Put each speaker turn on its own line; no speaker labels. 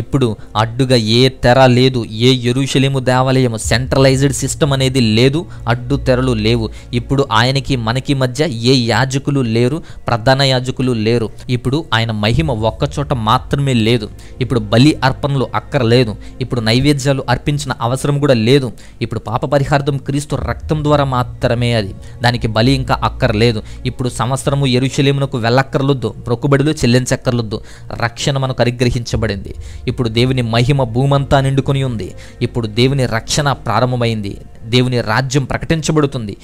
ఇప్పుడు అడ్డుగా ఏ తెర లేదు ఏ ఎరుషలేము దేవాలయము సెంట్రలైజ్డ్ సిస్టమ్ అనేది లేదు అడ్డు తెరలు లేవు ఇప్పుడు ఆయనకి మనకి మధ్య ఏ యాజకులు లేరు ప్రధాన యాజకులు లేరు ఇప్పుడు ఆయన మహిమ ఒక్కచోట మాత్రమే లేదు ఇప్పుడు బలి అర్పణలు అక్కరలేదు ఇప్పుడు నైవేద్యాలు అర్పించిన అవసరం కూడా లేదు ఇప్పుడు పాప పరిహార్థం క్రీస్తు రక్తం ద్వారా మాత్రమే అది దానికి బలి ఇంకా అక్కర్లేదు ఇప్పుడు సంవత్సరము ఎరుశలేమునకు వెళ్ళక్కర్లొద్దు మొక్కుబడులు చెల్లించక్కర్లొద్దు రక్షణ మనకు అనుగ్రహించబడింది ఇప్పుడు దేవుని మహిమ భూమంతా నిండుకొని ఉంది ఇప్పుడు దేవుని రక్షణ ప్రారంభమైంది దేవుని రాజ్యం ప్రకటించబడుతుంది